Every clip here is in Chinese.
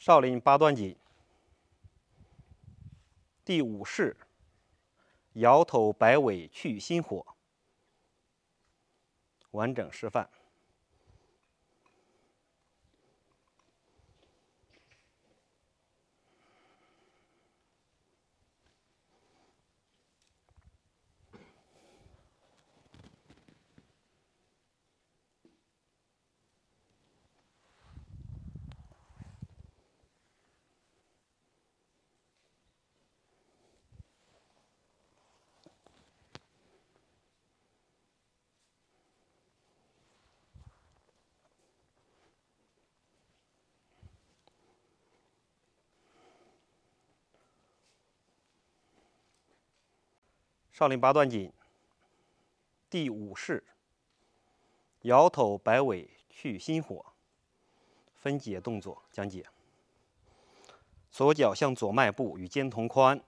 少林八段锦第五式：摇头摆尾去心火。完整示范。少林八段锦第五式：摇头摆尾去心火，分解动作讲解。左脚向左迈步，与肩同宽，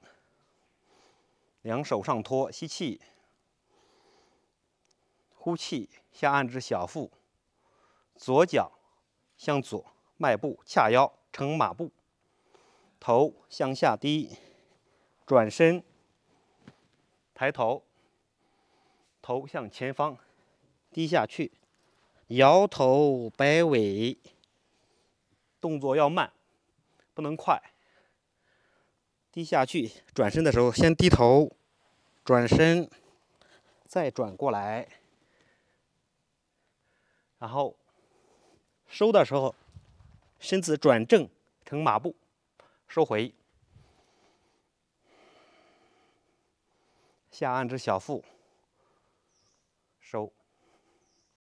两手上托，吸气，呼气，下按至小腹。左脚向左迈步，掐腰成马步，头向下低，转身。抬头，头向前方，低下去，摇头摆尾，动作要慢，不能快。低下去，转身的时候先低头，转身，再转过来，然后收的时候，身子转正成马步，收回。下按至小腹，收。